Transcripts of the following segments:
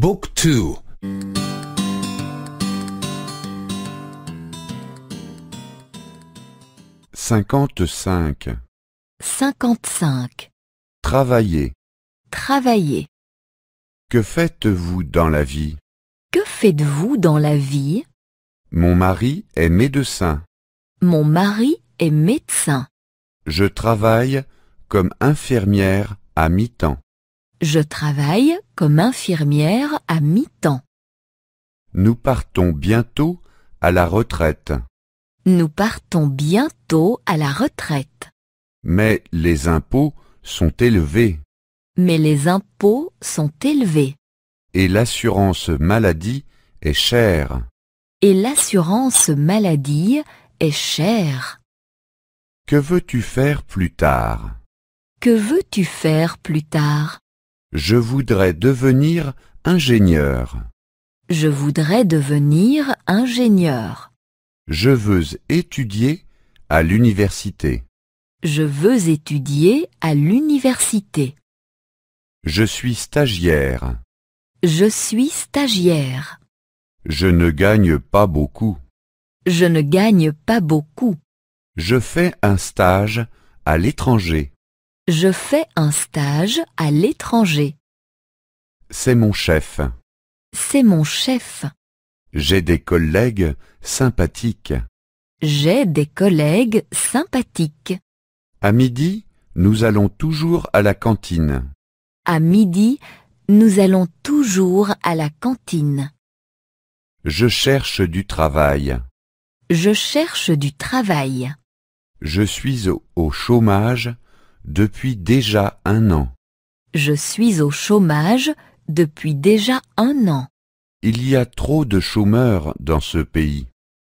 Book 2 55 55 Travailler Travailler Que faites-vous dans la vie Que faites-vous dans la vie Mon mari est médecin Mon mari est médecin Je travaille comme infirmière à mi-temps je travaille comme infirmière à mi-temps. Nous partons bientôt à la retraite. Nous partons bientôt à la retraite. Mais les impôts sont élevés. Mais les impôts sont élevés. Et l'assurance maladie est chère. Et l'assurance maladie est chère. Que veux-tu faire plus tard Que veux-tu faire plus tard je voudrais devenir ingénieur. Je voudrais devenir ingénieur. Je veux étudier à l'université. Je veux étudier à l'université. Je suis stagiaire. Je suis stagiaire. Je ne gagne pas beaucoup. Je ne gagne pas beaucoup. Je fais un stage à l'étranger. Je fais un stage à l'étranger. C'est mon chef. C'est mon chef. J'ai des collègues sympathiques. J'ai des collègues sympathiques. À midi, nous allons toujours à la cantine. À midi, nous allons toujours à la cantine. Je cherche du travail. Je cherche du travail. Je suis au chômage depuis déjà un an. Je suis au chômage depuis déjà un an. Il y a trop de chômeurs dans ce pays.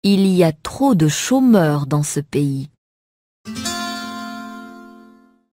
Il y a trop de chômeurs dans ce pays.